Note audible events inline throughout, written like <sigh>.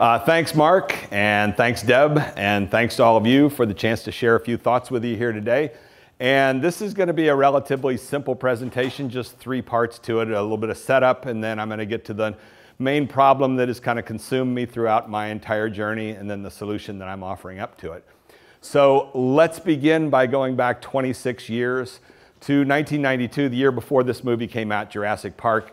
Uh, thanks, Mark, and thanks, Deb, and thanks to all of you for the chance to share a few thoughts with you here today. And this is going to be a relatively simple presentation, just three parts to it, a little bit of setup, and then I'm going to get to the main problem that has kind of consumed me throughout my entire journey, and then the solution that I'm offering up to it. So let's begin by going back 26 years to 1992, the year before this movie came out, Jurassic Park.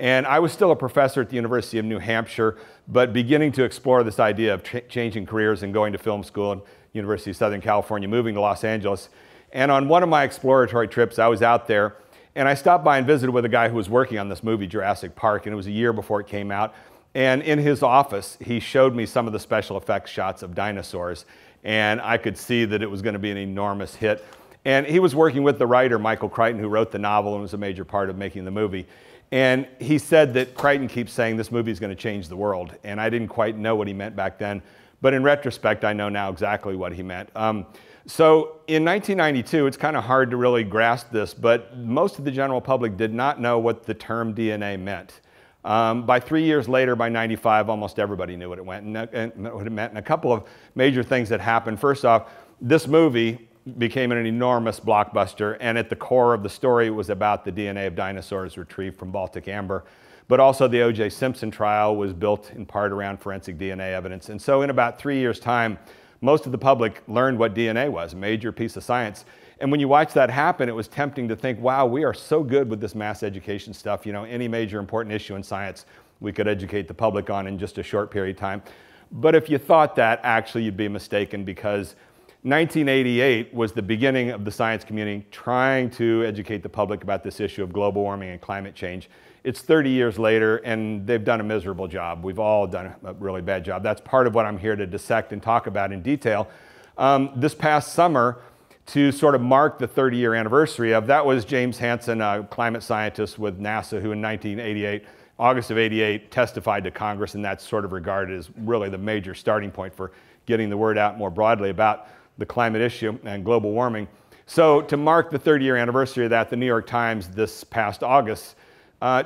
And I was still a professor at the University of New Hampshire, but beginning to explore this idea of ch changing careers and going to film school at University of Southern California, moving to Los Angeles. And on one of my exploratory trips, I was out there and I stopped by and visited with a guy who was working on this movie, Jurassic Park, and it was a year before it came out. And in his office, he showed me some of the special effects shots of dinosaurs, and I could see that it was going to be an enormous hit. And he was working with the writer, Michael Crichton, who wrote the novel and was a major part of making the movie. And he said that Crichton keeps saying this movie is going to change the world. And I didn't quite know what he meant back then. But in retrospect, I know now exactly what he meant. Um, so in 1992, it's kind of hard to really grasp this, but most of the general public did not know what the term DNA meant. Um, by three years later, by 95, almost everybody knew what it, went, uh, and what it meant. And a couple of major things that happened. First off, this movie, became an enormous blockbuster, and at the core of the story was about the DNA of dinosaurs retrieved from Baltic amber. But also the O.J. Simpson trial was built in part around forensic DNA evidence. And so in about three years' time, most of the public learned what DNA was, a major piece of science. And when you watch that happen, it was tempting to think, wow, we are so good with this mass education stuff. You know, any major important issue in science, we could educate the public on in just a short period of time. But if you thought that, actually, you'd be mistaken because 1988 was the beginning of the science community trying to educate the public about this issue of global warming and climate change. It's 30 years later, and they've done a miserable job. We've all done a really bad job. That's part of what I'm here to dissect and talk about in detail. Um, this past summer, to sort of mark the 30 year anniversary of, that was James Hansen, a climate scientist with NASA, who in 1988 August of 88 testified to Congress, and that's sort of regarded as really the major starting point for getting the word out more broadly about the climate issue and global warming. So to mark the 30 year anniversary of that, the New York Times this past August uh,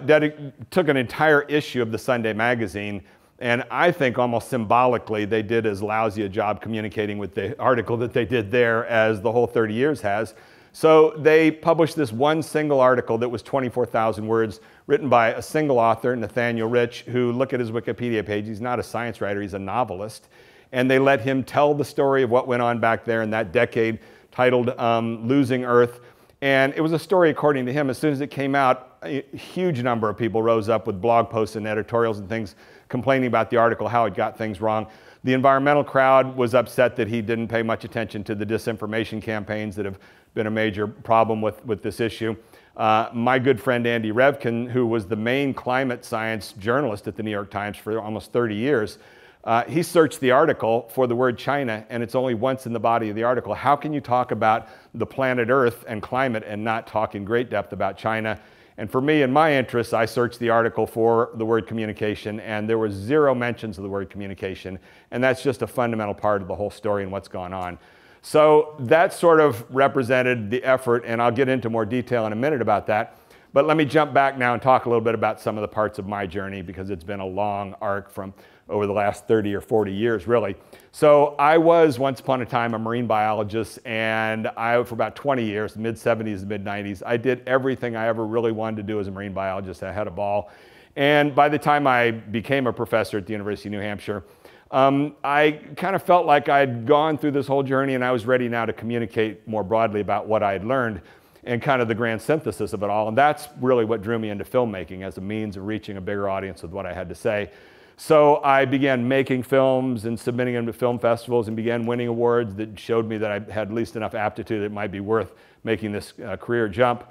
took an entire issue of the Sunday magazine and I think almost symbolically they did as lousy a job communicating with the article that they did there as the whole 30 years has. So they published this one single article that was 24,000 words, written by a single author, Nathaniel Rich, who look at his Wikipedia page, he's not a science writer, he's a novelist and they let him tell the story of what went on back there in that decade titled um, Losing Earth. And it was a story, according to him, as soon as it came out, a huge number of people rose up with blog posts and editorials and things complaining about the article, how it got things wrong. The environmental crowd was upset that he didn't pay much attention to the disinformation campaigns that have been a major problem with, with this issue. Uh, my good friend Andy Revkin, who was the main climate science journalist at the New York Times for almost 30 years, uh, he searched the article for the word China, and it's only once in the body of the article. How can you talk about the planet Earth and climate and not talk in great depth about China? And for me, in my interests, I searched the article for the word communication, and there was zero mentions of the word communication. And that's just a fundamental part of the whole story and what's going on. So that sort of represented the effort, and I'll get into more detail in a minute about that. But let me jump back now and talk a little bit about some of the parts of my journey because it's been a long arc from over the last 30 or 40 years, really. So I was once upon a time a marine biologist, and I, for about 20 years, mid 70s, mid 90s, I did everything I ever really wanted to do as a marine biologist. I had a ball. And by the time I became a professor at the University of New Hampshire, um, I kind of felt like I'd gone through this whole journey and I was ready now to communicate more broadly about what I had learned and kind of the grand synthesis of it all. And that's really what drew me into filmmaking as a means of reaching a bigger audience with what I had to say. So I began making films and submitting them to film festivals and began winning awards that showed me that I had at least enough aptitude that it might be worth making this uh, career jump.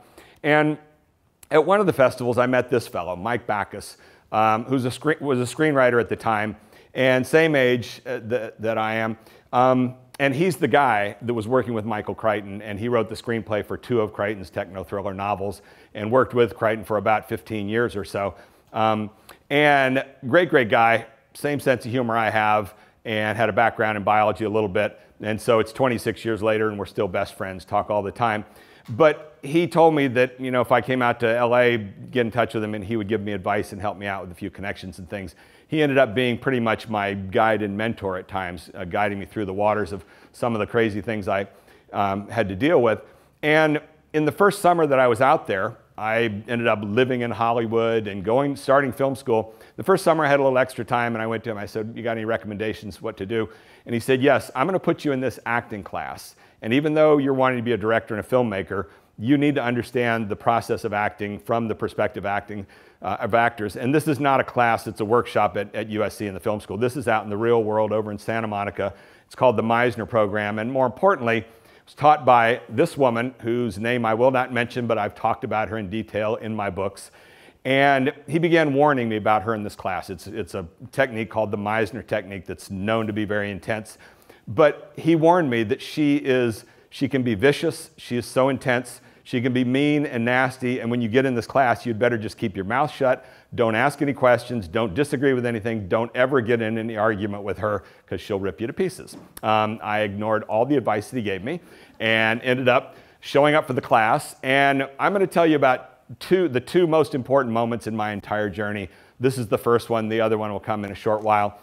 And at one of the festivals, I met this fellow, Mike Backus, um, who was a screenwriter at the time and same age uh, that I am. Um, and he's the guy that was working with Michael Crichton, and he wrote the screenplay for two of Crichton's techno thriller novels and worked with Crichton for about 15 years or so. Um, and great, great guy, same sense of humor I have, and had a background in biology a little bit. And so it's 26 years later, and we're still best friends, talk all the time. But he told me that, you know, if I came out to LA, get in touch with him, and he would give me advice and help me out with a few connections and things. He ended up being pretty much my guide and mentor at times, uh, guiding me through the waters of some of the crazy things I um, had to deal with. And in the first summer that I was out there, I ended up living in Hollywood and going, starting film school. The first summer I had a little extra time and I went to him. I said, you got any recommendations what to do? And he said, yes, I'm going to put you in this acting class. And even though you're wanting to be a director and a filmmaker, you need to understand the process of acting from the perspective acting uh, of actors. And this is not a class, it's a workshop at, at USC in the film school. This is out in the real world over in Santa Monica. It's called the Meisner Program. And more importantly, was taught by this woman whose name I will not mention, but I've talked about her in detail in my books. And he began warning me about her in this class. It's, it's a technique called the Meisner technique that's known to be very intense. But he warned me that she is, she can be vicious, she is so intense, she can be mean and nasty, and when you get in this class, you'd better just keep your mouth shut. Don't ask any questions. Don't disagree with anything. Don't ever get in any argument with her because she'll rip you to pieces. Um, I ignored all the advice that he gave me and ended up showing up for the class. And I'm going to tell you about two, the two most important moments in my entire journey. This is the first one, the other one will come in a short while.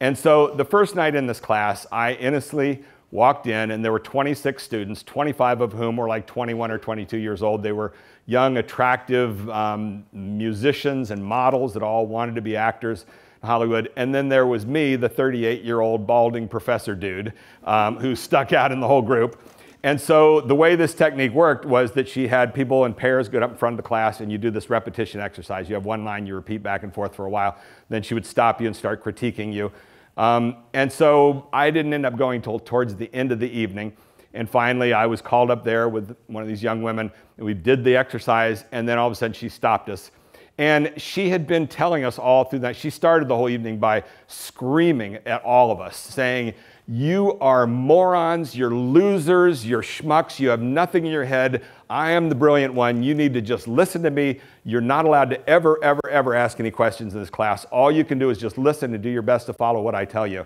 And so the first night in this class, I innocently walked in and there were 26 students, 25 of whom were like 21 or 22 years old. They were young, attractive um, musicians and models that all wanted to be actors. in Hollywood. And then there was me, the 38 year old balding professor dude um, who stuck out in the whole group. And so the way this technique worked was that she had people in pairs go up in front of the class and you do this repetition exercise. You have one line, you repeat back and forth for a while. Then she would stop you and start critiquing you. Um, and so I didn't end up going till towards the end of the evening. And finally, I was called up there with one of these young women, and we did the exercise, and then all of a sudden she stopped us. And she had been telling us all through that. She started the whole evening by screaming at all of us, saying, you are morons, you're losers, you're schmucks, you have nothing in your head. I am the brilliant one. You need to just listen to me. You're not allowed to ever, ever, ever ask any questions in this class. All you can do is just listen and do your best to follow what I tell you.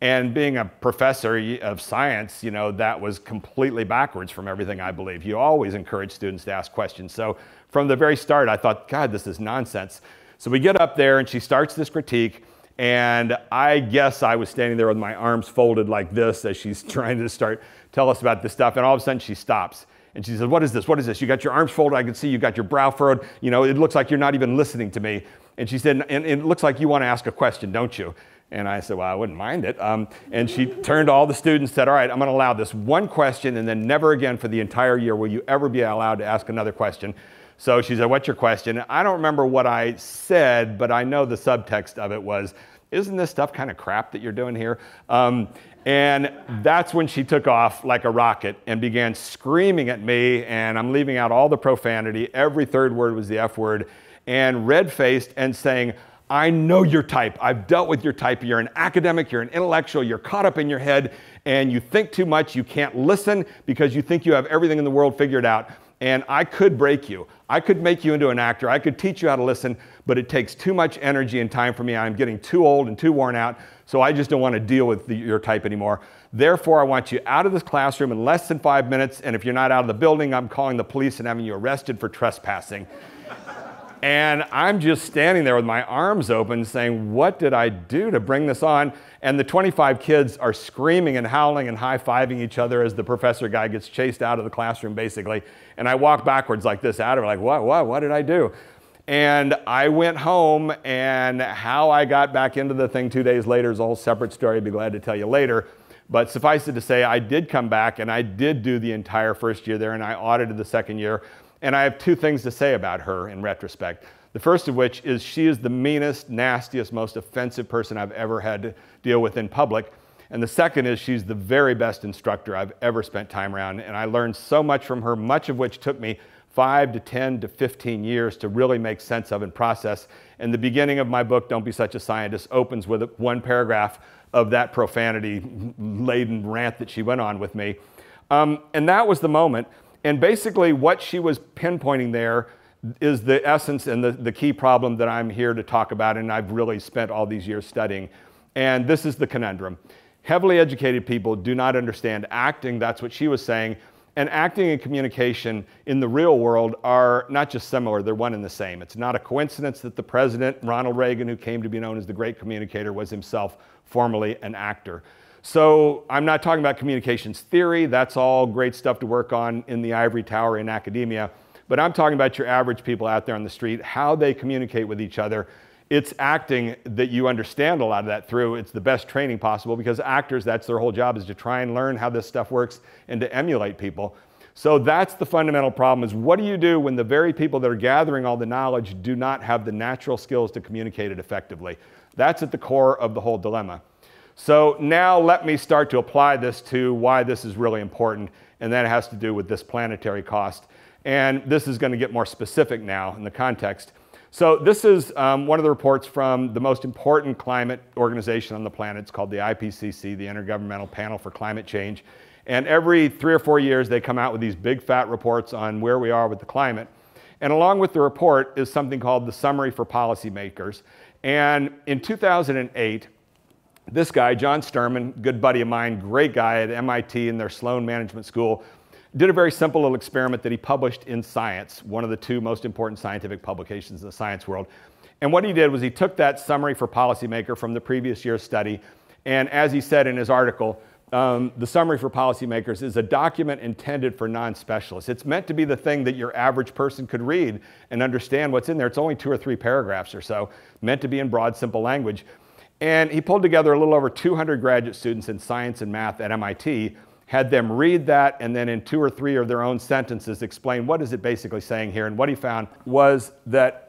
And being a professor of science, you know, that was completely backwards from everything I believe. You always encourage students to ask questions. So from the very start, I thought, God, this is nonsense. So we get up there and she starts this critique. And I guess I was standing there with my arms folded like this as she's <laughs> trying to start tell us about this stuff. And all of a sudden she stops and she says, What is this? What is this? You got your arms folded. I can see you got your brow furrowed. You know, it looks like you're not even listening to me. And she said, And, it looks like you want to ask a question, don't you? And I said, Well, I wouldn't mind it. Um, and she <laughs> turned to all the students said, All right, I'm going to allow this one question, and then never again for the entire year will you ever be allowed to ask another question. So she said, What's your question? I don't remember what I said, but I know the subtext of it was, Isn't this stuff kind of crap that you're doing here? Um, and that's when she took off like a rocket and began screaming at me. And I'm leaving out all the profanity. Every third word was the F word. And red faced and saying, I know your type. I've dealt with your type. You're an academic, you're an intellectual, you're caught up in your head, and you think too much. You can't listen because you think you have everything in the world figured out and I could break you. I could make you into an actor. I could teach you how to listen, but it takes too much energy and time for me. I'm getting too old and too worn out, so I just don't want to deal with the, your type anymore. Therefore, I want you out of this classroom in less than five minutes, and if you're not out of the building, I'm calling the police and having you arrested for trespassing. And I'm just standing there with my arms open saying, What did I do to bring this on? And the 25 kids are screaming and howling and high fiving each other as the professor guy gets chased out of the classroom, basically. And I walk backwards like this out of it, like, What, what, what did I do? And I went home, and how I got back into the thing two days later is a whole separate story. I'd be glad to tell you later. But suffice it to say, I did come back and I did do the entire first year there, and I audited the second year. And I have two things to say about her in retrospect. The first of which is she is the meanest, nastiest, most offensive person I've ever had to deal with in public. And the second is she's the very best instructor I've ever spent time around. And I learned so much from her, much of which took me five to 10 to 15 years to really make sense of and process. And the beginning of my book, Don't Be Such a Scientist, opens with one paragraph of that profanity laden rant that she went on with me. Um, and that was the moment and basically what she was pinpointing there is the essence and the, the key problem that I'm here to talk about and I've really spent all these years studying. And this is the conundrum. Heavily educated people do not understand acting, that's what she was saying, and acting and communication in the real world are not just similar, they're one and the same. It's not a coincidence that the president, Ronald Reagan, who came to be known as the great communicator, was himself formerly an actor. So I'm not talking about communications theory. That's all great stuff to work on in the ivory tower in academia. But I'm talking about your average people out there on the street, how they communicate with each other. It's acting that you understand a lot of that through. It's the best training possible because actors, that's their whole job is to try and learn how this stuff works and to emulate people. So that's the fundamental problem is what do you do when the very people that are gathering all the knowledge do not have the natural skills to communicate it effectively? That's at the core of the whole dilemma. So now let me start to apply this to why this is really important, and that has to do with this planetary cost. And this is going to get more specific now in the context. So this is um, one of the reports from the most important climate organization on the planet. It's called the IPCC, the Intergovernmental Panel for Climate Change. And every three or four years, they come out with these big fat reports on where we are with the climate. And along with the report is something called the Summary for Policymakers. And in 2008, this guy, John Sturman, good buddy of mine, great guy at MIT in their Sloan Management School, did a very simple little experiment that he published in Science, one of the two most important scientific publications in the science world. And what he did was he took that summary for Policymaker from the previous year's study, and as he said in his article, um, the summary for policymakers is a document intended for non-specialists. It's meant to be the thing that your average person could read and understand what's in there. It's only two or three paragraphs or so, meant to be in broad, simple language. And he pulled together a little over 200 graduate students in science and math at MIT, had them read that, and then in two or three of their own sentences explain what is it basically saying here. And what he found was that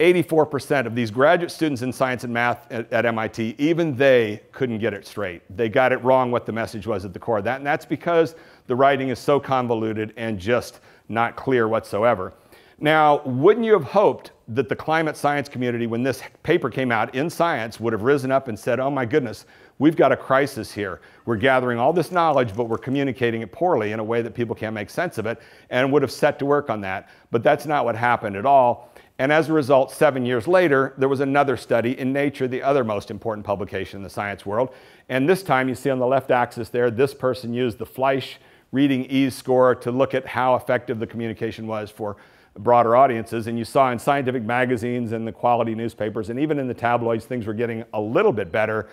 84% of these graduate students in science and math at, at, MIT, even they couldn't get it straight. They got it wrong what the message was at the core of that. And that's because the writing is so convoluted and just not clear whatsoever. Now, wouldn't you have hoped that the climate science community, when this paper came out in science, would have risen up and said, oh my goodness, we've got a crisis here. We're gathering all this knowledge, but we're communicating it poorly in a way that people can't make sense of it, and would have set to work on that. But that's not what happened at all. And as a result, seven years later, there was another study in Nature, the other most important publication in the science world. And this time, you see on the left axis there, this person used the Fleisch reading ease score to look at how effective the communication was for broader audiences. And you saw in scientific magazines and the quality newspapers and even in the tabloids, things were getting a little bit better.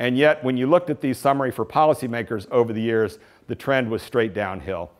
And yet, when you looked at these summary for policymakers over the years, the trend was straight downhill.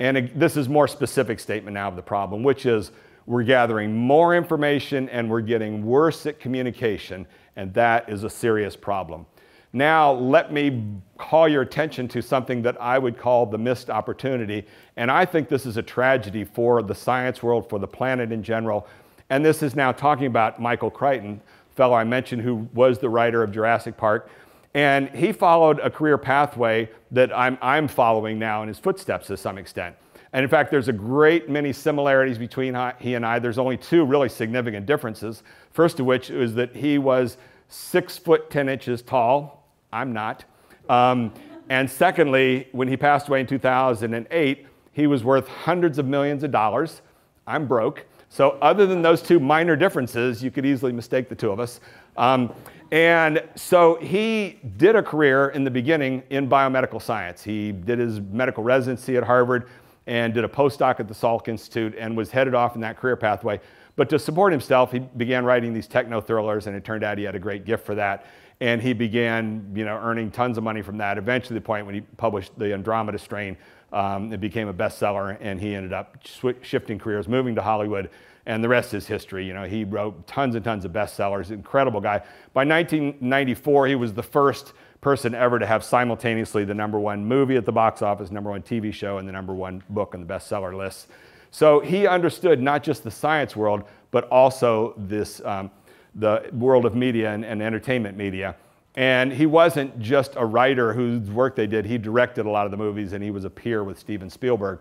And this is more specific statement now of the problem, which is we're gathering more information and we're getting worse at communication, and that is a serious problem. Now let me call your attention to something that I would call the missed opportunity. And I think this is a tragedy for the science world, for the planet in general. And this is now talking about Michael Crichton, fellow I mentioned who was the writer of Jurassic Park. And he followed a career pathway that I'm, I'm following now in his footsteps to some extent. And in fact, there's a great many similarities between he and I. There's only two really significant differences. First of which is that he was six foot 10 inches tall I'm not. Um, and secondly, when he passed away in 2008, he was worth hundreds of millions of dollars. I'm broke. So, other than those two minor differences, you could easily mistake the two of us. Um, and so he did a career in the beginning in biomedical science. He did his medical residency at Harvard and did a postdoc at the Salk Institute and was headed off in that career pathway. But to support himself, he began writing these techno thrillers, and it turned out he had a great gift for that. And he began, you know, earning tons of money from that. Eventually, the point when he published *The Andromeda Strain*, um, it became a bestseller, and he ended up shifting careers, moving to Hollywood, and the rest is history. You know, he wrote tons and tons of bestsellers. Incredible guy. By 1994, he was the first person ever to have simultaneously the number one movie at the box office, number one TV show, and the number one book on the bestseller list. So he understood not just the science world, but also this, um, the world of media and, and entertainment media. And he wasn't just a writer whose work they did, he directed a lot of the movies and he was a peer with Steven Spielberg.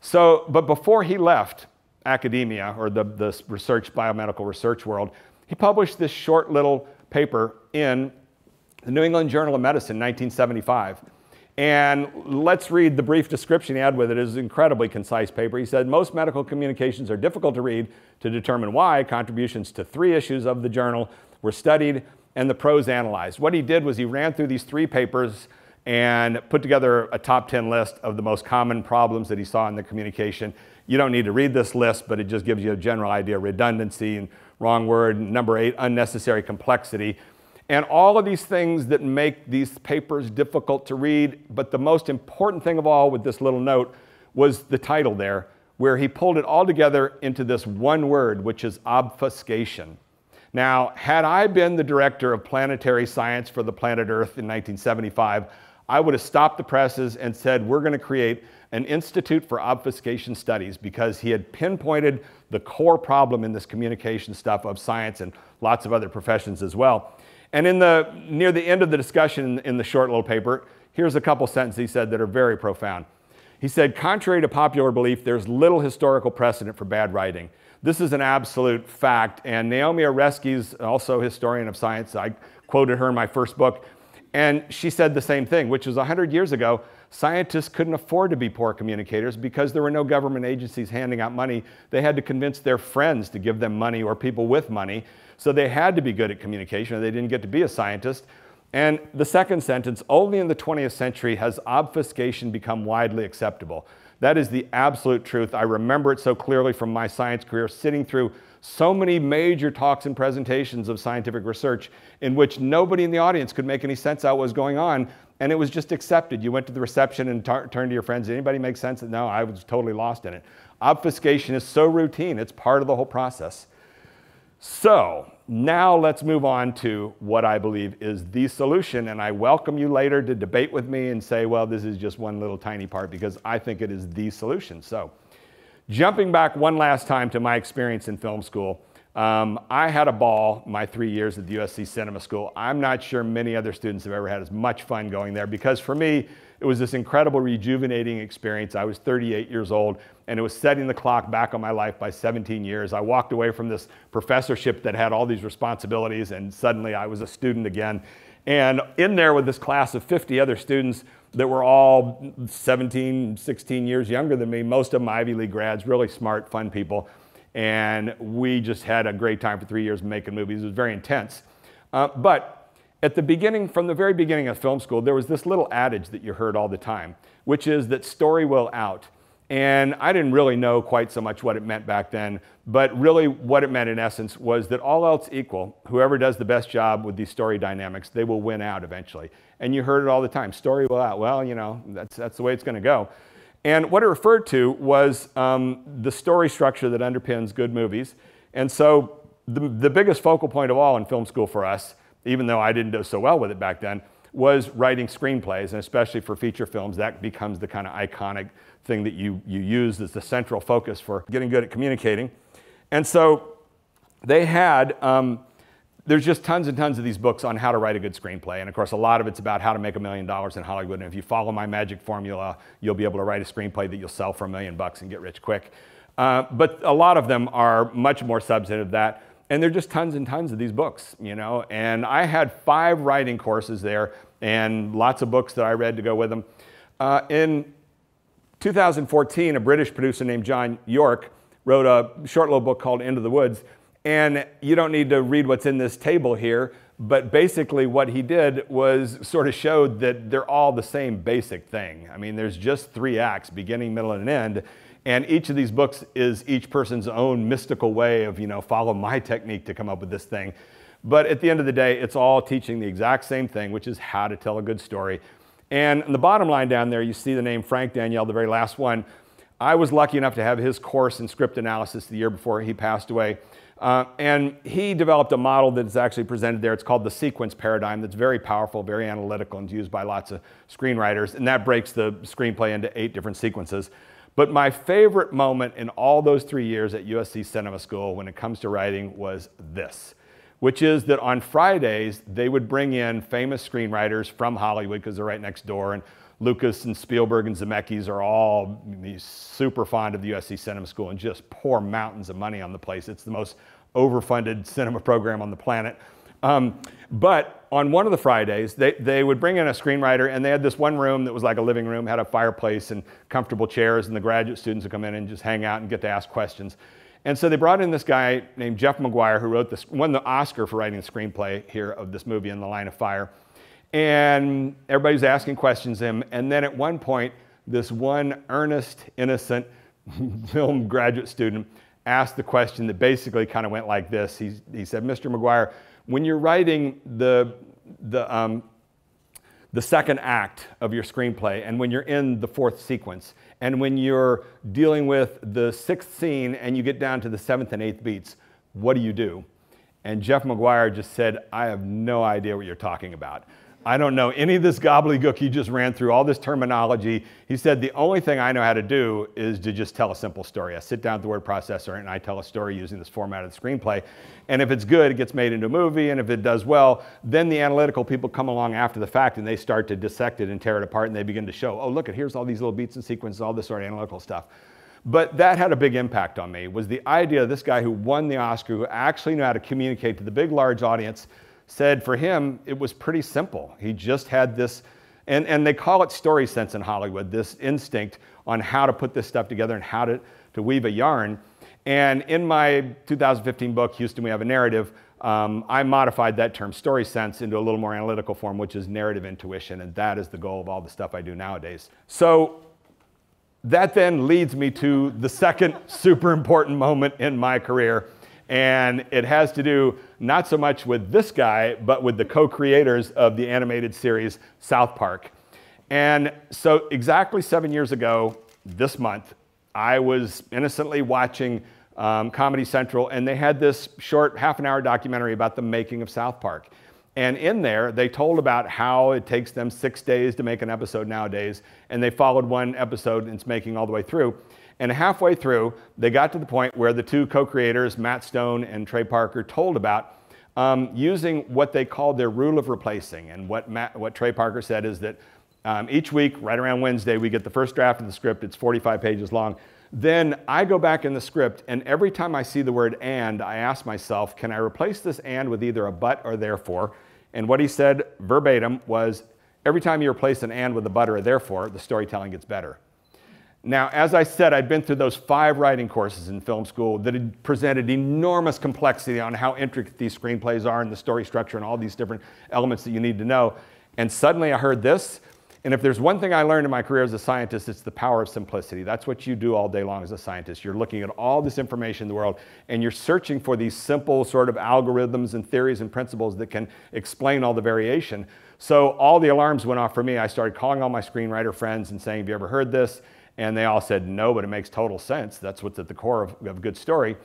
So, but before he left academia or the, the research, biomedical research world, he published this short little paper in the New England Journal of Medicine, 1975. And let's read the brief description he had with it. It is an incredibly concise paper. He said, Most medical communications are difficult to read to determine why. Contributions to three issues of the journal were studied and the pros analyzed. What he did was he ran through these three papers and put together a top 10 list of the most common problems that he saw in the communication. You don't need to read this list, but it just gives you a general idea redundancy and wrong word. Number eight, unnecessary complexity and all of these things that make these papers difficult to read. But the most important thing of all with this little note was the title there, where he pulled it all together into this one word, which is obfuscation. Now, had I been the director of planetary science for the planet Earth in 1975, I would have stopped the presses and said, We're going to create an Institute for Obfuscation Studies because he had pinpointed the core problem in this communication stuff of science and lots of other professions as well. And in the, near the end of the discussion in the short little paper, here's a couple sentences he said that are very profound. He said, contrary to popular belief, there's little historical precedent for bad writing. This is an absolute fact. And Naomi Oreskes, also historian of science, I quoted her in my first book, and she said the same thing, which was 100 years ago, scientists couldn't afford to be poor communicators because there were no government agencies handing out money. They had to convince their friends to give them money or people with money. So they had to be good at communication or they didn't get to be a scientist. And the second sentence, only in the 20th century has obfuscation become widely acceptable. That is the absolute truth. I remember it so clearly from my science career, sitting through so many major talks and presentations of scientific research in which nobody in the audience could make any sense out what was going on, and it was just accepted. You went to the reception and turned to your friends, did anybody make sense? No, I was totally lost in it. Obfuscation is so routine, it's part of the whole process. So now let's move on to what I believe is the solution. And I welcome you later to debate with me and say, well, this is just one little tiny part because I think it is the solution. So jumping back one last time to my experience in film school, um, I had a ball my three years at the USC Cinema School. I'm not sure many other students have ever had as much fun going there because for me, it was this incredible rejuvenating experience. I was 38 years old and it was setting the clock back on my life by 17 years. I walked away from this professorship that had all these responsibilities and suddenly I was a student again. And in there with this class of 50 other students that were all 17, 16 years younger than me, most of them Ivy League grads, really smart, fun people. And we just had a great time for three years making movies. It was very intense. Uh, but at the beginning, from the very beginning of film school, there was this little adage that you heard all the time, which is that story will out. And I didn't really know quite so much what it meant back then, but really what it meant in essence was that all else equal, whoever does the best job with these story dynamics, they will win out eventually. And you heard it all the time story will out. Well, you know, that's, that's the way it's going to go. And what it referred to was um, the story structure that underpins good movies. And so the, the biggest focal point of all in film school for us, even though I didn't do so well with it back then, was writing screenplays, and especially for feature films, that becomes the kind of iconic thing that you, you use as the central focus for getting good at communicating. And so they had um, there's just tons and tons of these books on how to write a good screenplay. And of course, a lot of it's about how to make a million dollars in Hollywood. And if you follow my magic formula, you'll be able to write a screenplay that you'll sell for a million bucks and get rich quick. Uh, but a lot of them are much more substantive that. And there are just tons and tons of these books, you know. And I had five writing courses there and lots of books that I read to go with them. Uh, in 2014, a British producer named John York wrote a short little book called Into the Woods and you don't need to read what's in this table here, but basically what he did was sort of showed that they're all the same basic thing. I mean, there's just three acts, beginning, middle, and end. And each of these books is each person's own mystical way of, you know, follow my technique to come up with this thing. But at the end of the day, it's all teaching the exact same thing, which is how to tell a good story. And the bottom line down there, you see the name Frank Danielle, the very last one. I was lucky enough to have his course in script analysis the year before he passed away. Uh, and he developed a model that's actually presented there. It's called the sequence paradigm that's very powerful, very analytical, and used by lots of screenwriters. And that breaks the screenplay into eight different sequences. But my favorite moment in all those three years at USC Cinema School when it comes to writing was this, which is that on Fridays, they would bring in famous screenwriters from Hollywood because they're right next door. And Lucas and Spielberg and Zemeckis are all super fond of the USC Cinema School and just pour mountains of money on the place. It's the most overfunded cinema program on the planet. Um, but on one of the Fridays, they, they would bring in a screenwriter, and they had this one room that was like a living room, had a fireplace and comfortable chairs, and the graduate students would come in and just hang out and get to ask questions. And so they brought in this guy named Jeff McGuire, who wrote this, won the Oscar for writing the screenplay here of this movie, In the Line of Fire. And everybody's asking questions him. And then at one point, this one earnest, innocent <laughs> film graduate student asked the question that basically kind of went like this. He, he said, Mr. McGuire, when you're writing the, the, um, the second act of your screenplay and when you're in the fourth sequence and when you're dealing with the sixth scene and you get down to the seventh and eighth beats, what do you do? And Jeff McGuire just said, I have no idea what you're talking about. I don't know any of this gobbledygook he just ran through, all this terminology. He said, the only thing I know how to do is to just tell a simple story. I sit down at the word processor and I tell a story using this format of the screenplay. And if it's good, it gets made into a movie. And if it does well, then the analytical people come along after the fact and they start to dissect it and tear it apart and they begin to show, oh, look, here's all these little beats and sequences, all this sort of analytical stuff. But that had a big impact on me, was the idea of this guy who won the Oscar, who actually knew how to communicate to the big, large audience, said for him, it was pretty simple. He just had this, and, and they call it story sense in Hollywood, this instinct on how to put this stuff together and how to, to weave a yarn. And in my 2015 book, Houston, We Have a Narrative, um, I modified that term story sense into a little more analytical form, which is narrative intuition. And that is the goal of all the stuff I do nowadays. So that then leads me to the second <laughs> super important moment in my career. And it has to do not so much with this guy, but with the co-creators of the animated series South Park. And so exactly seven years ago this month, I was innocently watching um, Comedy Central, and they had this short half an hour documentary about the making of South Park. And in there, they told about how it takes them six days to make an episode nowadays, and they followed one episode and it's making all the way through. And halfway through, they got to the point where the two co-creators, Matt Stone and Trey Parker, told about um, using what they called their rule of replacing. And what, Matt, what Trey Parker said is that um, each week, right around Wednesday, we get the first draft of the script. It's 45 pages long. Then I go back in the script, and every time I see the word and, I ask myself, can I replace this and with either a but or therefore? And what he said verbatim was, every time you replace an and with a but or a therefore, the storytelling gets better. Now, as I said, I'd been through those five writing courses in film school that had presented enormous complexity on how intricate these screenplays are and the story structure and all these different elements that you need to know. And suddenly I heard this. And if there's one thing I learned in my career as a scientist, it's the power of simplicity. That's what you do all day long as a scientist. You're looking at all this information in the world and you're searching for these simple sort of algorithms and theories and principles that can explain all the variation. So all the alarms went off for me. I started calling all my screenwriter friends and saying, Have you ever heard this? And they all said, no, but it makes total sense. That's what's at the core of, of good story.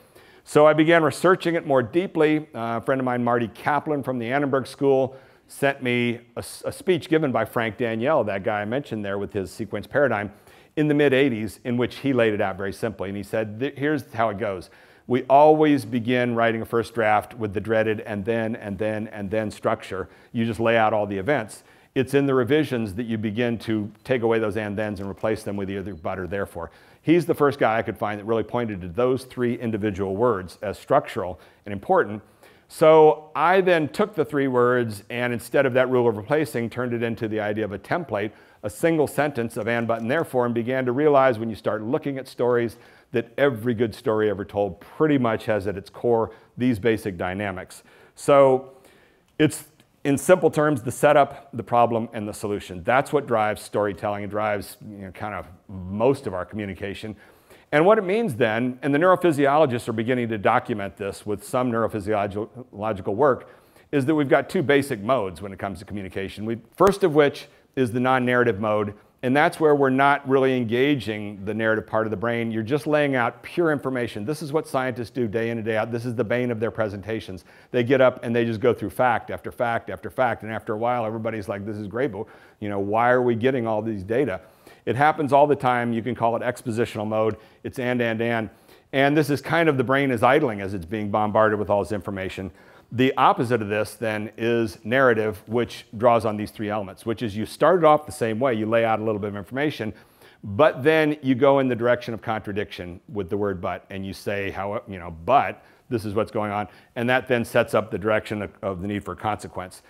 So I began researching it more deeply. Uh, a friend of mine, Marty Kaplan from the Annenberg School, sent me a, a, speech given by Frank Danielle, that guy I mentioned there with his sequence paradigm, in the mid 80s, in which he laid it out very simply. And he said, here's how it goes. We always begin writing a first draft with the dreaded and then, and then, and then structure. You just lay out all the events. It's in the revisions that you begin to take away those and thens and replace them with either but or therefore. He's the first guy I could find that really pointed to those three individual words as structural and important. So I then took the three words and instead of that rule of replacing, turned it into the idea of a template, a single sentence of and, but, and therefore, and began to realize when you start looking at stories that every good story ever told pretty much has at its core these basic dynamics. So it's in simple terms, the setup, the problem, and the solution. That's what drives storytelling and drives you know, kind of most of our communication. And what it means then, and the neurophysiologists are beginning to document this with some neurophysiological work, is that we've got two basic modes when it comes to communication. We, first of which is the non narrative mode, and that's where we're not really engaging the narrative part of the brain. You're just laying out pure information. This is what scientists do day in and day out. This is the bane of their presentations. They get up and they just go through fact after fact after fact. And after a while, everybody's like, this is great, but you know, why are we getting all these data? It happens all the time. You can call it expositional mode. It's and, and, and. And this is kind of the brain is idling as it's being bombarded with all this information. The opposite of this then is narrative, which draws on these three elements, which is you start it off the same way, you lay out a little bit of information, but then you go in the direction of contradiction with the word but, and you say how, you know, but this is what's going on, and that then sets up the direction of, of the need for consequence.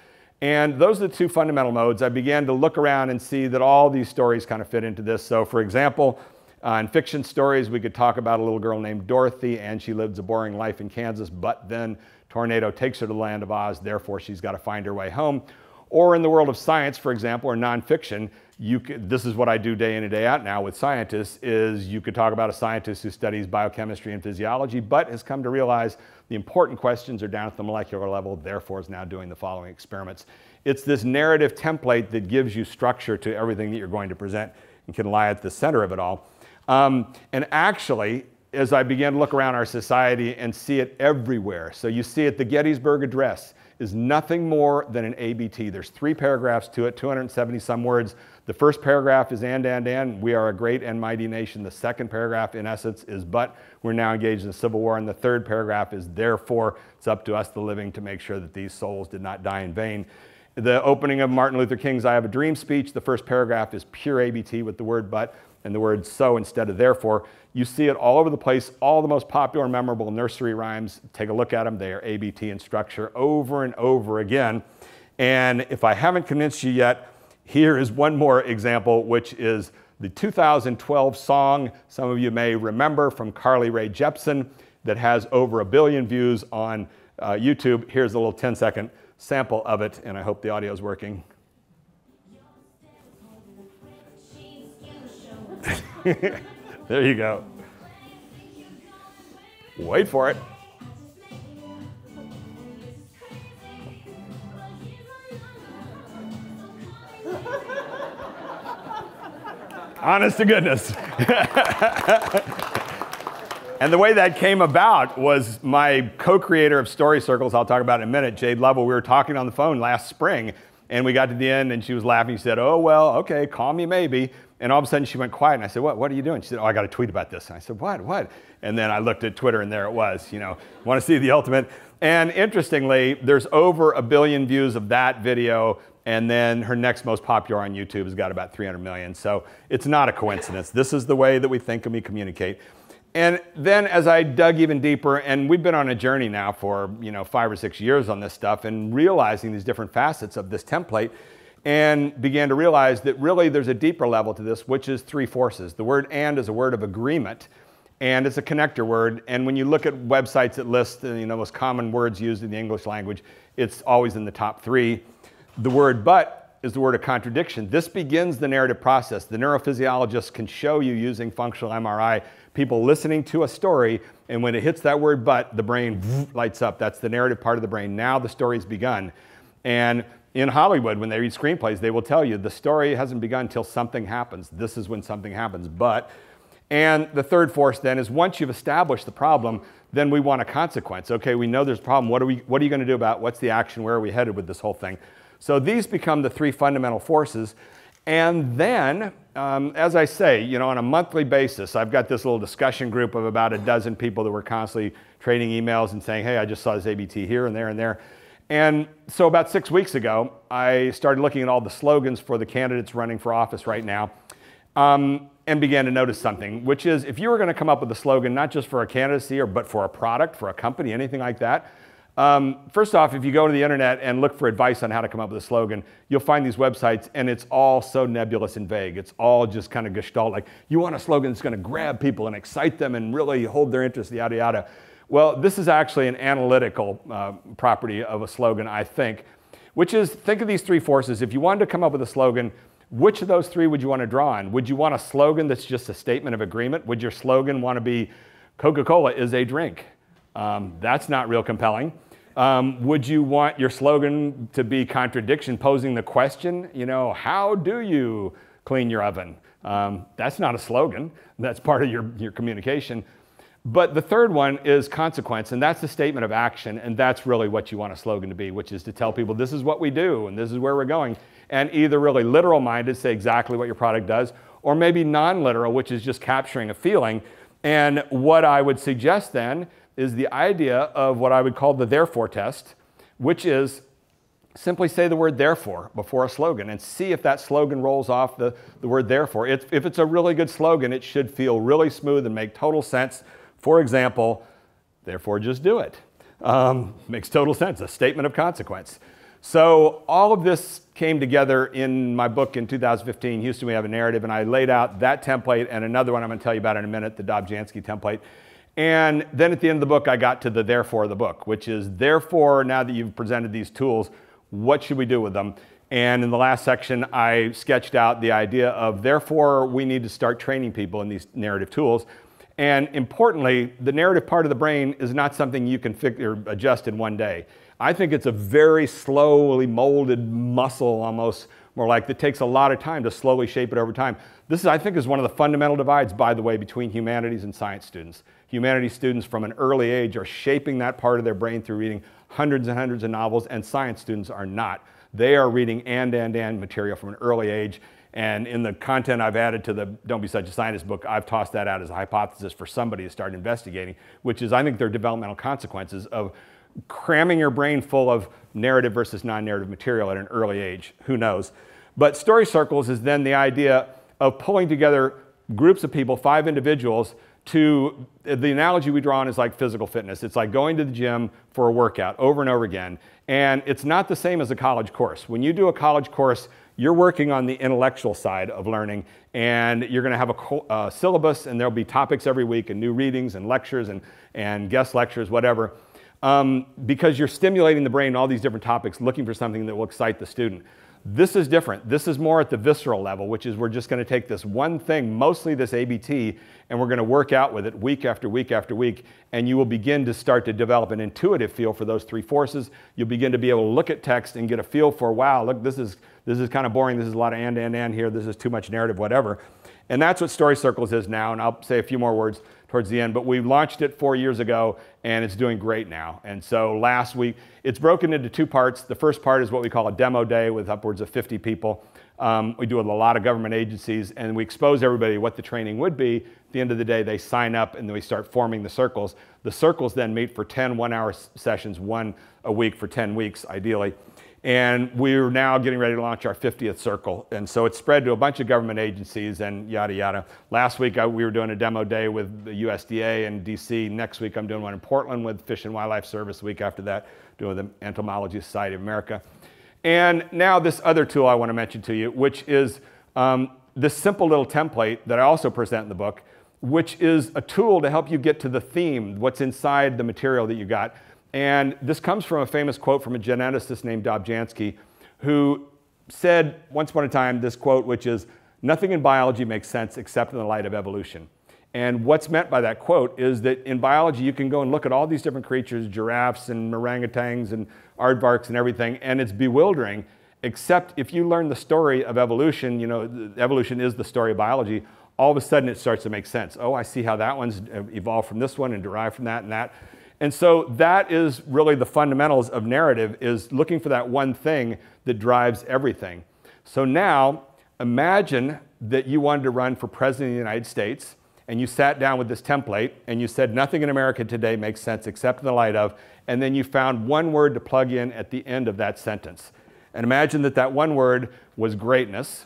And those are the two fundamental modes. I began to look around and see that all these stories kind of fit into this. So for example, uh, in fiction stories, we could talk about a little girl named Dorothy and she lives a boring life in Kansas, but then Tornado takes her to the land of Oz, therefore she's got to find her way home. Or in the world of science, for example, or nonfiction, you could, this is what I do day in and day out now with scientists, is you could talk about a scientist who studies biochemistry and physiology, but has come to realize the important questions are down at the molecular level, therefore is now doing the following experiments. It's this narrative template that gives you structure to everything that you're going to present and can lie at the center of it all. Um, and actually, as I began to look around our society and see it everywhere. So you see it, the Gettysburg Address is nothing more than an ABT. There's three paragraphs to it, 270 some words. The first paragraph is and, and, and, we are a great and mighty nation. The second paragraph, in essence, is but, we're now engaged in the Civil War. And the third paragraph is therefore, it's up to us, the living, to make sure that these souls did not die in vain. The opening of Martin Luther King's I Have a Dream speech, the first paragraph is pure ABT with the word but and the word so instead of therefore. You see it all over the place, all the most popular, memorable nursery rhymes. Take a look at them. They are ABT in structure over and over again. And if I haven't convinced you yet, here is one more example, which is the 2012 song, some of you may remember from Carly Rae Jepsen, that has over a billion views on uh, YouTube. Here's a little 10 second sample of it, and I hope the audio is working. <laughs> There you go. Wait for it. <laughs> Honest to goodness. <laughs> and the way that came about was my co creator of Story Circles, I'll talk about in a minute, Jade Lovell. We were talking on the phone last spring, and we got to the end and she was laughing. She said, Oh, well, okay, call me maybe. And all of a sudden she went quiet and I said, What, what are you doing? She said, Oh, I got a tweet about this. And I said, What, what? And then I looked at Twitter and there it was, you know, want to see the ultimate. And interestingly, there's over a billion views of that video. And then her next most popular on YouTube has got about 300 million. So it's not a coincidence. This is the way that we think and we communicate. And then as I dug even deeper, and we've been on a journey now for, you know, five or six years on this stuff and realizing these different facets of this template and began to realize that really there's a deeper level to this, which is three forces. The word and is a word of agreement and it's a connector word. And when you look at websites that list the uh, you know, most common words used in the English language, it's always in the top three. The word but is the word of contradiction. This begins the narrative process. The neurophysiologist can show you using functional MRI people listening to a story, and when it hits that word but, the brain lights up. That's the narrative part of the brain. Now the story's begun. And in Hollywood, when they read screenplays, they will tell you the story hasn't begun until something happens. This is when something happens. But, and the third force then is once you've established the problem, then we want a consequence. Okay, we know there's a problem. What are, we, what are you going to do about it? What's the action? Where are we headed with this whole thing? So these become the three fundamental forces. And then, um, as I say, you know, on a monthly basis, I've got this little discussion group of about a dozen people that were constantly trading emails and saying, hey, I just saw this ABT here and there and there. And so about six weeks ago, I started looking at all the slogans for the candidates running for office right now um, and began to notice something, which is if you were going to come up with a slogan, not just for a candidacy or but for a product, for a company, anything like that, um, first off, if you go to the internet and look for advice on how to come up with a slogan, you'll find these websites and it's all so nebulous and vague. It's all just kind of gestalt. Like, you want a slogan that's going to grab people and excite them and really hold their interest, yada, yada. Well, this is actually an analytical uh, property of a slogan, I think, which is think of these three forces. If you wanted to come up with a slogan, which of those three would you want to draw on? Would you want a slogan that's just a statement of agreement? Would your slogan want to be Coca Cola is a drink? Um, that's not real compelling. Um, would you want your slogan to be contradiction, posing the question, you know, how do you clean your oven? Um, that's not a slogan. That's part of your, your communication. But the third one is consequence, and that's the statement of action, and that's really what you want a slogan to be, which is to tell people this is what we do and this is where we're going. And either really literal minded, say exactly what your product does, or maybe non literal, which is just capturing a feeling and what I would suggest then is the idea of what I would call the therefore test, which is simply say the word therefore before a slogan and see if that slogan rolls off the, the word therefore. if it's a really good slogan, it should feel really smooth and make total sense. For example, therefore just do it. Um, makes total sense, a statement of consequence. So all of this came together in my book in 2015, Houston, We Have a Narrative, and I laid out that template and another one I'm going to tell you about in a minute, the Dobjansky template. And then at the end of the book, I got to the therefore of the book, which is therefore, now that you've presented these tools, what should we do with them? And in the last section, I sketched out the idea of therefore, we need to start training people in these narrative tools. And importantly, the narrative part of the brain is not something you can figure, adjust in one day. I think it's a very slowly molded muscle almost, more like that takes a lot of time to slowly shape it over time. This, is, I think, is one of the fundamental divides, by the way, between humanities and science students. Humanities students from an early age are shaping that part of their brain through reading hundreds and hundreds of novels, and science students are not. They are reading and, and, and material from an early age. And in the content I've added to the Don't Be Such a Scientist book, I've tossed that out as a hypothesis for somebody to start investigating, which is I think their developmental consequences of cramming your brain full of narrative versus non-narrative material at an early age, who knows. But story circles is then the idea of pulling together groups of people, five individuals, to the analogy we draw on is like physical fitness. It's like going to the gym for a workout over and over again. And it's not the same as a college course. When you do a college course, you're working on the intellectual side of learning, and you're going to have a uh, syllabus, and there'll be topics every week, and new readings, and lectures, and, and guest lectures, whatever um, because you're stimulating the brain all these different topics, looking for something that will excite the student. This is different. This is more at the visceral level, which is we're just going to take this one thing, mostly this ABT, and we're going to work out with it week after week after week, and you will begin to start to develop an intuitive feel for those three forces. You'll begin to be able to look at text and get a feel for, wow, look, this is this is kind of boring. This is a lot of and and and here. This is too much narrative, whatever. And that's what Story Circles is now. And I'll say a few more words towards the end, but we launched it four years ago and it's doing great now. And so last week, it's broken into two parts. The first part is what we call a demo day with upwards of 50 people. Um, we do a lot of government agencies and we expose everybody what the training would be. At the end of the day, they sign up and then we start forming the circles. The circles then meet for 10 one hour sessions, one a week for 10 weeks, ideally. And we're now getting ready to launch our 50th circle. And so it's spread to a bunch of government agencies and yada, yada. Last week, I, uh, we were doing a demo day with the USDA in DC. Next week, I'm doing one in Portland with Fish and Wildlife Service. The week after that, doing the Entomology Society of America. And now this other tool I want to mention to you, which is um, this simple little template that I also present in the book, which is a tool to help you get to the theme, what's inside the material that you got and this comes from a famous quote from a geneticist named Dobzhansky, who said once upon a time this quote, which is, nothing in biology makes sense except in the light of evolution. And what's meant by that quote is that in biology, you can go and look at all these different creatures, giraffes and orangutans and aardvarks and everything, and it's bewildering, except if you learn the story of evolution, you know, evolution is the story of biology, all of a sudden it starts to make sense. Oh, I see how that one's evolved from this one and derived from that and that. And so that is really the fundamentals of narrative is looking for that one thing that drives everything. So now imagine that you wanted to run for president of the United States and you sat down with this template and you said nothing in America today makes sense except in the light of, and then you found one word to plug in at the end of that sentence. And imagine that that one word was greatness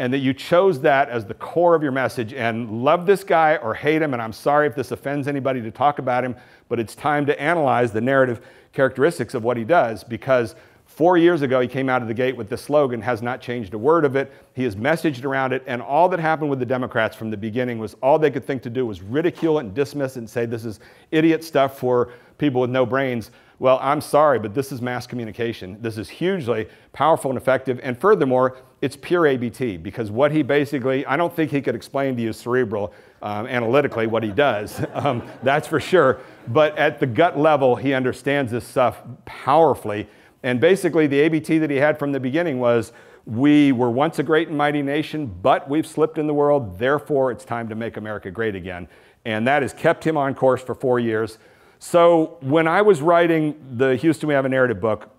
and that you chose that as the core of your message and love this guy or hate him. And I'm sorry if this offends anybody to talk about him, but it's time to analyze the narrative characteristics of what he does because Four years ago, he came out of the gate with this slogan, has not changed a word of it. He has messaged around it, and all that happened with the Democrats from the beginning was all they could think to do was ridicule it and dismiss it and say this is idiot stuff for people with no brains. Well, I'm sorry, but this is mass communication. This is hugely powerful and effective, and furthermore, it's pure ABT because what he basically, I don't think he could explain to you cerebral um, analytically what he does, <laughs> um, that's for sure. But at the gut level, he understands this stuff powerfully. And basically, the ABT that he had from the beginning was we were once a great and mighty nation, but we've slipped in the world, therefore, it's time to make America great again. And that has kept him on course for four years. So when I was writing the Houston We Have a Narrative book,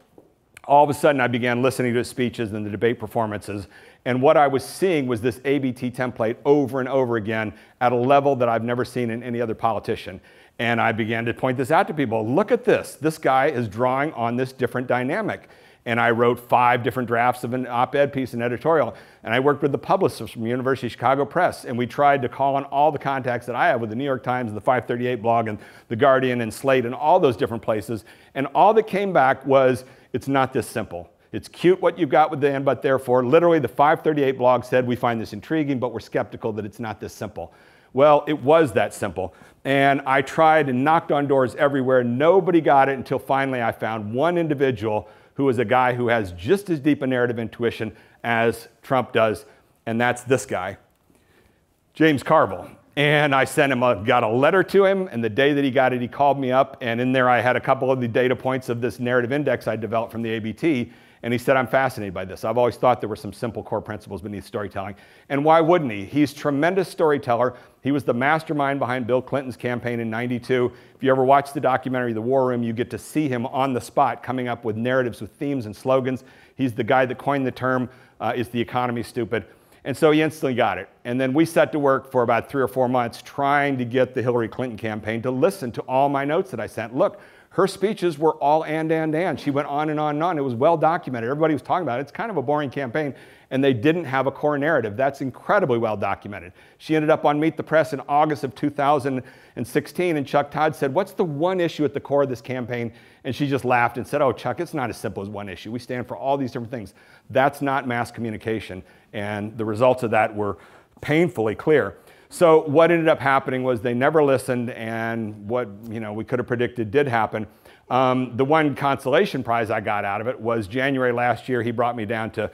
all of a sudden I began listening to his speeches and the debate performances. And what I was seeing was this ABT template over and over again at a level that I've never seen in any other politician. And I began to point this out to people. Look at this. This guy is drawing on this different dynamic. And I wrote five different drafts of an op-ed piece and editorial. And I worked with the publishers from University of Chicago Press. And we tried to call on all the contacts that I have with the New York Times the 538 blog and the Guardian and Slate and all those different places. And all that came back was, it's not this simple. It's cute what you've got with the but therefore. Literally, the 538 blog said, We find this intriguing, but we're skeptical that it's not this simple. Well, it was that simple. And I tried and knocked on doors everywhere. Nobody got it until finally I found one individual who is a guy who has just as deep a narrative intuition as Trump does, and that's this guy, James Carville. And I sent him, a, got a letter to him, and the day that he got it, he called me up, and in there I had a couple of the data points of this narrative index I developed from the ABT, and he said, I'm fascinated by this. I've always thought there were some simple core principles beneath storytelling. And why wouldn't he? He's tremendous storyteller. He was the mastermind behind Bill Clinton's campaign in 92. If you ever watch the documentary The War Room, you get to see him on the spot coming up with narratives with themes and slogans. He's the guy that coined the term, uh, is the economy stupid? And so he instantly got it. And then we set to work for about three or four months trying to get the Hillary Clinton campaign to listen to all my notes that I sent. Look, her speeches were all and, and, and. She went on and on and on. It was well documented. Everybody was talking about it. It's kind of a boring campaign. And they didn't have a core narrative. That's incredibly well documented. She ended up on Meet the Press in August of 2016. And Chuck Todd said, What's the one issue at the core of this campaign? And she just laughed and said, Oh, Chuck, it's not as simple as one issue. We stand for all these different things. That's not mass communication. And the results of that were painfully clear. So what ended up happening was they never listened, and what you know we could have predicted did happen. Um, the one consolation prize I got out of it was January last year. He brought me down to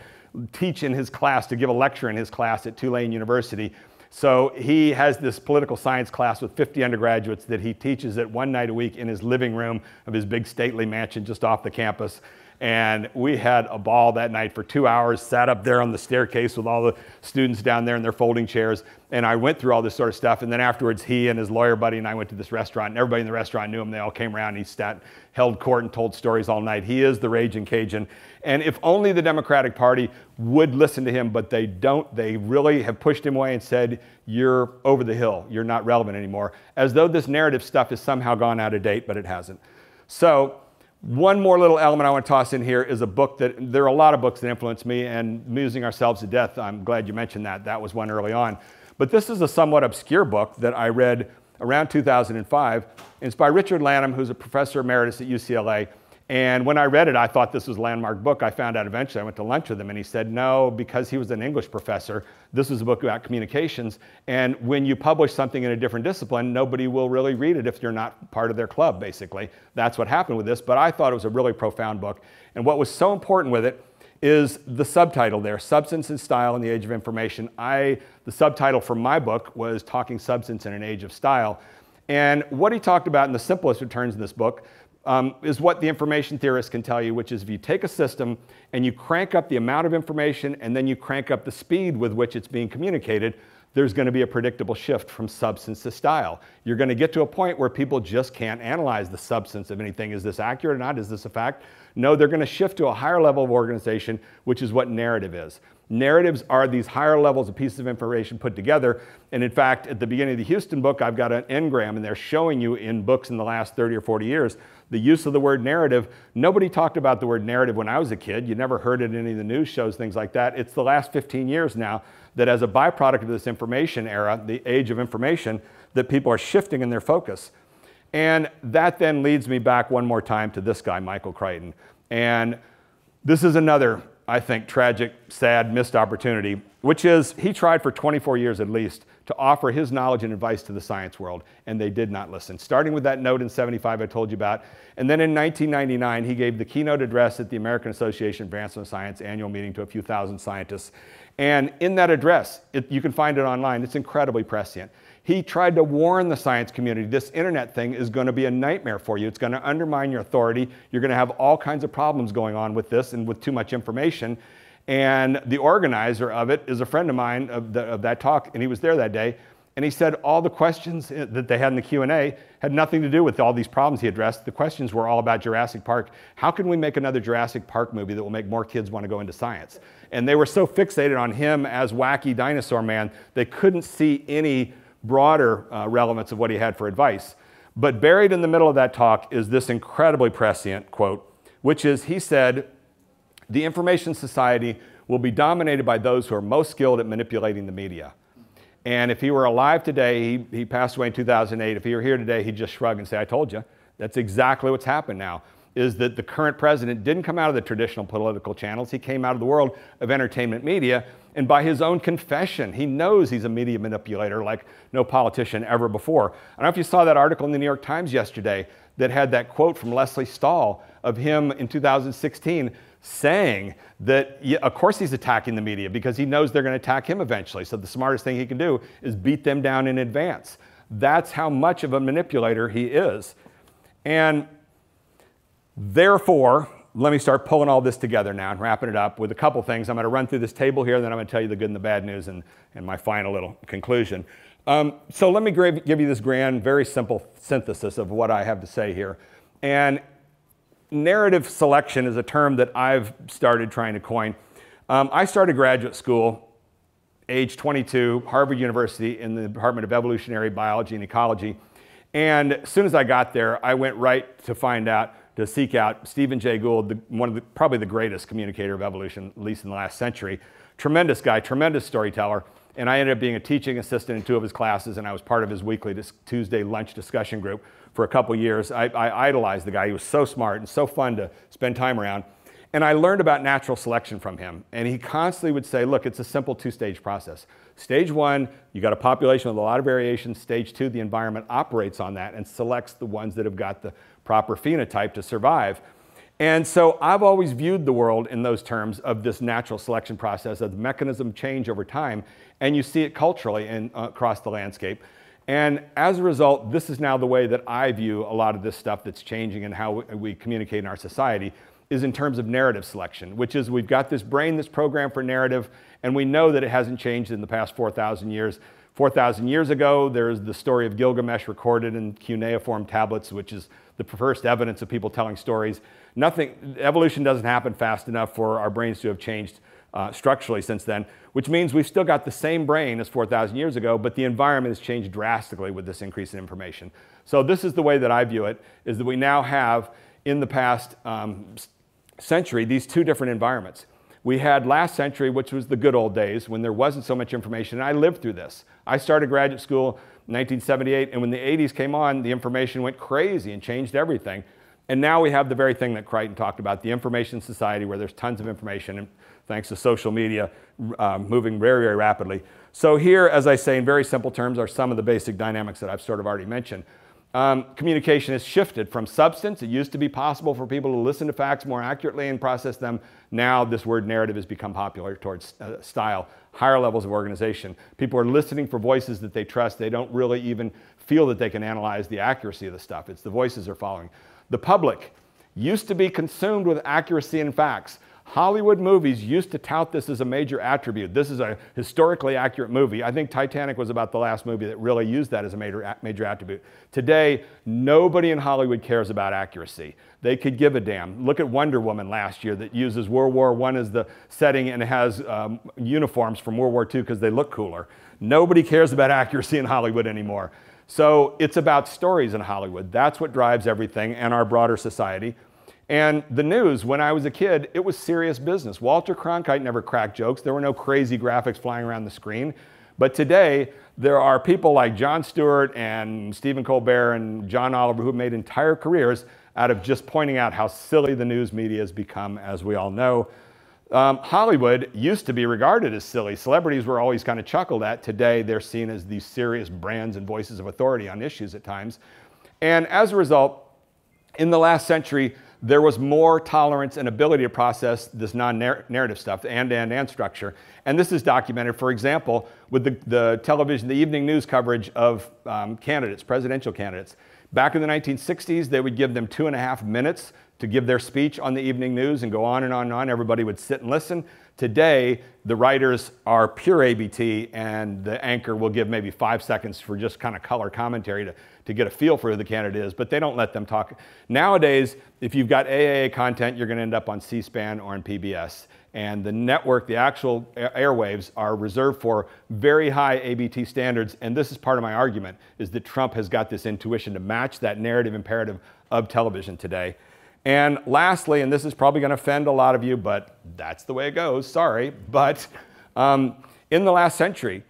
teach in his class, to give a lecture in his class at Tulane University. So he has this political science class with 50 undergraduates that he teaches at one night a week in his living room of his big stately mansion just off the campus. And we had a ball that night for two hours, sat up there on the staircase with all the students down there in their folding chairs. And I went through all this sort of stuff. And then afterwards, he and his lawyer buddy and I went to this restaurant, and everybody in the restaurant knew him. They all came around. he sat, held court and told stories all night. He is the raging Cajun. And if only the Democratic Party would listen to him, but they don't. They really have pushed him away and said, You're over the hill. You're not relevant anymore. As though this narrative stuff has somehow gone out of date, but it hasn't. So, one more little element I want to toss in here is a book that there are a lot of books that influence me, and Musing Ourselves to Death. I'm glad you mentioned that. That was one early on. But this is a somewhat obscure book that I read around 2005. It's by Richard Lanham, who's a professor emeritus at UCLA. And when I read it, I thought this was a landmark book. I found out eventually, I went to lunch with him, and he said, No, because he was an English professor, this was a book about communications. And when you publish something in a different discipline, nobody will really read it if you're not part of their club, basically. That's what happened with this, but I thought it was a really profound book. And what was so important with it is the subtitle there Substance and Style in the Age of Information. I, the subtitle for my book was Talking Substance in an Age of Style. And what he talked about in the simplest returns in this book um, is what the information theorist can tell you, which is if you take a system and you crank up the amount of information and then you crank up the speed with which it's being communicated, there's going to be a predictable shift from substance to style. You're going to get to a point where people just can't analyze the substance of anything. Is this accurate or not? Is this a fact? No, they're going to shift to a higher level of organization, which is what narrative is. Narratives are these higher levels of pieces of information put together. And in fact, at the beginning of the Houston book, I've got an engram, and they're showing you in books in the last 30 or 40 years the use of the word narrative. Nobody talked about the word narrative when I was a kid. You never heard it in any of the news shows, things like that. It's the last 15 years now that, as a byproduct of this information era, the age of information, that people are shifting in their focus. And that then leads me back one more time to this guy, Michael Crichton. And this is another I think, tragic, sad, missed opportunity, which is he tried for 24 years at least to offer his knowledge and advice to the science world, and they did not listen. Starting with that note in 75 I told you about, and then in 1999 he gave the keynote address at the American Association of Advancement of Science annual meeting to a few thousand scientists. And in that address, it, you can find it online, it's incredibly prescient. He tried to warn the science community this internet thing is going to be a nightmare for you. It's going to undermine your authority. You're going to have all kinds of problems going on with this and with too much information. And the organizer of it is a friend of mine of, the, of that talk, and he was there that day. And he said all the questions that they had in the Q&A had nothing to do with all these problems he addressed. The questions were all about Jurassic Park. How can we make another Jurassic Park movie that will make more kids want to go into science? And they were so fixated on him as wacky dinosaur man, they couldn't see any broader uh, relevance of what he had for advice. But buried in the middle of that talk is this incredibly prescient quote, which is he said, The information society will be dominated by those who are most skilled at manipulating the media. And if he were alive today, he, he passed away in 2008. If he were here today, he'd just shrug and say, I told you. That's exactly what's happened now is that the current president didn't come out of the traditional political channels. He came out of the world of entertainment media and by his own confession, he knows he's a media manipulator like no politician ever before. I don't know if you saw that article in the New York Times yesterday that had that quote from Leslie Stahl of him in 2016 saying that, yeah, of course, he's attacking the media because he knows they're going to attack him eventually. So the smartest thing he can do is beat them down in advance. That's how much of a manipulator he is. And therefore, let me start pulling all this together now and wrapping it up with a couple things. I'm going to run through this table here, then I'm going to tell you the good and the bad news and, and my final little conclusion. Um, so let me give you this grand, very simple synthesis of what I have to say here. And narrative selection is a term that I've started trying to coin. Um, I started graduate school, age 22, Harvard University in the Department of Evolutionary Biology and Ecology. And as soon as I got there, I went right to find out to seek out Stephen Jay Gould, the, one of the, probably the greatest communicator of evolution, at least in the last century. Tremendous guy, tremendous storyteller. And I ended up being a teaching assistant in two of his classes, and I was part of his weekly Tuesday lunch discussion group for a couple years. I, I idolized the guy. He was so smart and so fun to spend time around. And I learned about natural selection from him. And he constantly would say, look, it's a simple two stage process. Stage one, you got a population with a lot of variation. Stage two, the environment operates on that and selects the ones that have got the proper phenotype to survive. And so I've always viewed the world in those terms of this natural selection process, of the mechanism change over time, and you see it culturally and uh, across the landscape. And as a result, this is now the way that I view a lot of this stuff that's changing and how we communicate in our society is in terms of narrative selection, which is we've got this brain that's programmed for narrative, and we know that it hasn't changed in the past 4,000 years. 4,000 years ago, there's the story of Gilgamesh recorded in cuneiform tablets, which is the first evidence of people telling stories. Nothing, evolution doesn't happen fast enough for our brains to have changed uh, structurally since then, which means we've still got the same brain as 4,000 years ago, but the environment has changed drastically with this increase in information. So this is the way that I view it, is that we now have, in the past um, century, these two different environments we had last century, which was the good old days when there wasn't so much information. And I lived through this. I started graduate school in 1978, and when the 80s came on, the information went crazy and changed everything. And now we have the very thing that Crichton talked about the information society, where there's tons of information, and thanks to social media um, moving very, very rapidly. So, here, as I say, in very simple terms, are some of the basic dynamics that I've sort of already mentioned um, communication has shifted from substance. It used to be possible for people to listen to facts more accurately and process them. Now, this word narrative has become popular towards uh, style, higher levels of organization. People are listening for voices that they trust. They don't really even feel that they can analyze the accuracy of the stuff. It's the voices are following. The public used to be consumed with accuracy and facts. Hollywood movies used to tout this as a major attribute. This is a historically accurate movie. I think Titanic was about the last movie that really used that as a major, major attribute. Today, nobody in Hollywood cares about accuracy. They could give a damn. Look at Wonder Woman last year that uses World War I as the setting and has um, uniforms from World War II because they look cooler. Nobody cares about accuracy in Hollywood anymore. So it's about stories in Hollywood. That's what drives everything and our broader society. And the news, when I was a kid, it was serious business. Walter Cronkite never cracked jokes. There were no crazy graphics flying around the screen. But today, there are people like John Stewart and Stephen Colbert and John Oliver who have made entire careers out of just pointing out how silly the news media has become, as we all know. Um, Hollywood used to be regarded as silly. Celebrities were always kind of chuckled at. Today, they're seen as these serious brands and voices of authority on issues at times. And as a result, in the last century, there was more tolerance and ability to process this non-narrative stuff, the and, and, and structure. And this is documented, for example, with the, the television, the evening news coverage of um, candidates, presidential candidates. Back in the 1960s, they would give them two and a half minutes to give their speech on the evening news and go on and on and on. Everybody would sit and listen. Today, the writers are pure ABT, and the anchor will give maybe five seconds for just kind of color commentary to to get a feel for who the candidate is, but they don't let them talk. Nowadays, if you've got AAA content, you're going to end up on C SPAN or on PBS. And the network, the actual airwaves, are reserved for very high ABT standards. And this is part of my argument, is that Trump has got this intuition to match that narrative imperative of television today. And lastly, and this is probably going to offend a lot of you, but that's the way it goes, sorry, but um, in the last century,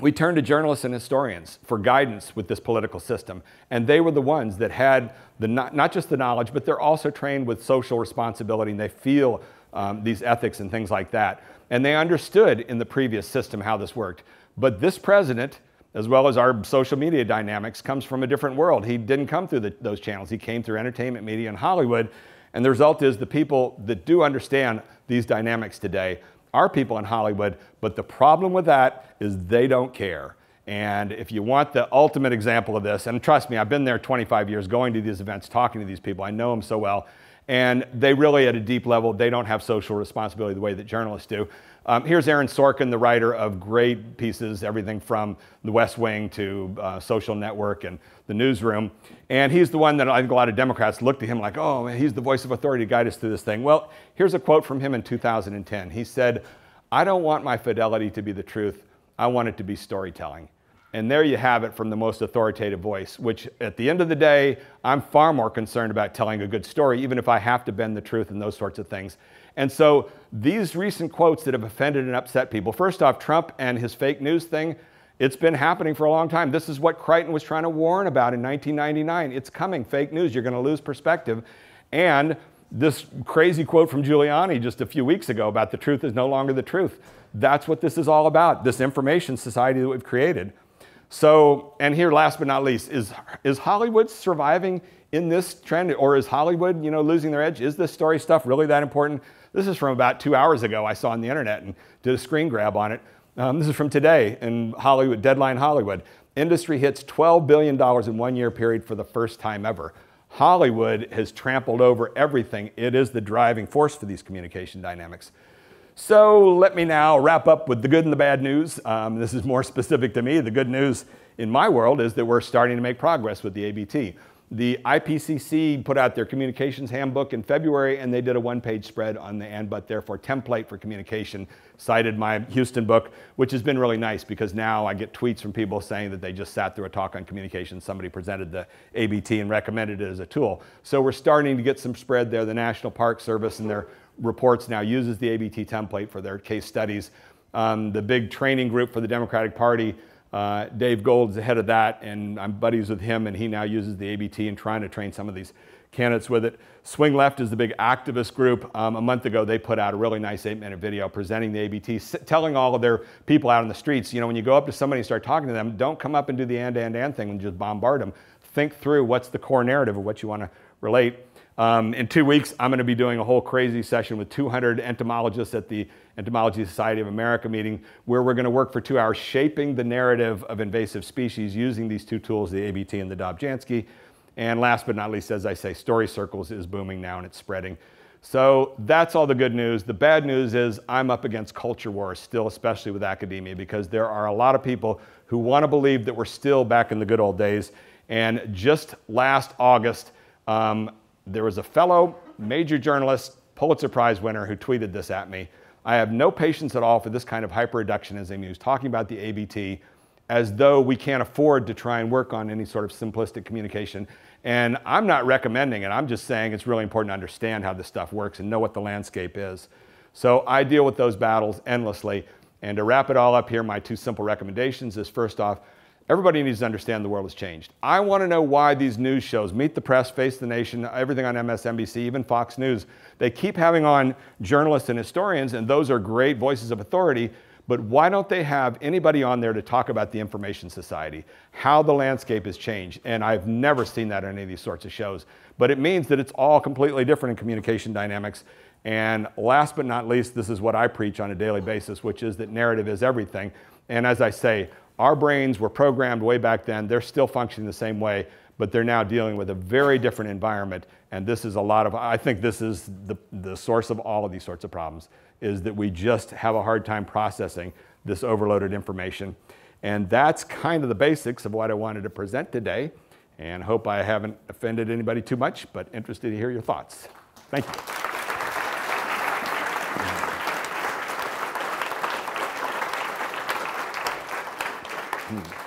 we turned to journalists and historians for guidance with this political system. And they were the ones that had the, not, not just the knowledge, but they're also trained with social responsibility and they feel um, these ethics and things like that. And they understood in the previous system how this worked. But this president, as well as our social media dynamics, comes from a different world. He didn't come through the, those channels, he came through entertainment media and Hollywood. And the result is the people that do understand these dynamics today our people in Hollywood, but the problem with that is they don't care. And if you want the ultimate example of this, and trust me, I've been there 25 years going to these events, talking to these people, I know them so well. And they really, at a deep level, they don't have social responsibility the way that journalists do. Um, here's Aaron Sorkin, the writer of great pieces, everything from The West Wing to uh, Social Network and The Newsroom. And he's the one that I think a lot of Democrats look to him like, oh, he's the voice of authority to guide us through this thing. Well, here's a quote from him in 2010. He said, I don't want my fidelity to be the truth. I want it to be storytelling. And there you have it from the most authoritative voice, which at the end of the day, I'm far more concerned about telling a good story, even if I have to bend the truth and those sorts of things. And so these recent quotes that have offended and upset people, first off, Trump and his fake news thing, it's been happening for a long time. This is what Crichton was trying to warn about in 1999. It's coming, fake news. You're going to lose perspective. And this crazy quote from Giuliani just a few weeks ago about the truth is no longer the truth. That's what this is all about, this information society that we've created. So, and here, last but not least, is, is Hollywood surviving in this trend? Or is Hollywood, you know, losing their edge? Is this story stuff really that important? This is from about two hours ago. I saw on the internet and did a screen grab on it. Um, this is from today in Hollywood, Deadline Hollywood. Industry hits $12 billion in one year period for the first time ever. Hollywood has trampled over everything. It is the driving force for these communication dynamics. So let me now wrap up with the good and the bad news. Um, this is more specific to me. The good news in my world is that we're starting to make progress with the ABT. The IPCC put out their communications handbook in February, and they did a one-page spread on the and but therefore template for communication, cited my Houston book, which has been really nice because now I get tweets from people saying that they just sat through a talk on communication. Somebody presented the ABT and recommended it as a tool. So we're starting to get some spread there. The National Park Service and their reports now uses the ABT template for their case studies. Um, the big training group for the Democratic Party uh, Dave Gold is the head of that, and I'm buddies with him, and he now uses the ABT and trying to train some of these candidates with it. Swing Left is the big activist group. Um, a month ago, they put out a really nice eight-minute video presenting the ABT, telling all of their people out in the streets, you know, when you go up to somebody and start talking to them, don't come up and do the and, and, and thing and just bombard them. Think through what's the core narrative of what you want to relate. Um, in two weeks, I'm going to be doing a whole crazy session with 200 entomologists at the Entomology Society of America meeting, where we're going to work for two hours shaping the narrative of invasive species using these two tools, the ABT and the Dobzhansky. And last but not least, as I say, Story Circles is booming now and it's spreading. So that's all the good news. The bad news is I'm up against culture wars still, especially with academia, because there are a lot of people who want to believe that we're still back in the good old days. And just last August, um, there was a fellow major journalist, Pulitzer Prize winner, who tweeted this at me. I have no patience at all for this kind of hyper-reductionism. He was talking about the ABT as though we can't afford to try and work on any sort of simplistic communication. And I'm not recommending it. I'm just saying it's really important to understand how this stuff works and know what the landscape is. So I deal with those battles endlessly. And to wrap it all up here, my two simple recommendations is first off, Everybody needs to understand the world has changed. I want to know why these news shows, Meet the Press, Face the Nation, everything on MSNBC, even Fox News, they keep having on journalists and historians, and those are great voices of authority. But why don't they have anybody on there to talk about the information society, how the landscape has changed? And I've never seen that on any of these sorts of shows. But it means that it's all completely different in communication dynamics. And last but not least, this is what I preach on a daily basis, which is that narrative is everything. And as I say, our brains were programmed way back then. They're still functioning the same way, but they're now dealing with a very different environment. And this is a lot of, I think this is the, the source of all of these sorts of problems, is that we just have a hard time processing this overloaded information. And that's kind of the basics of what I wanted to present today. And hope I haven't offended anybody too much, but interested to hear your thoughts. Thank you. Mm.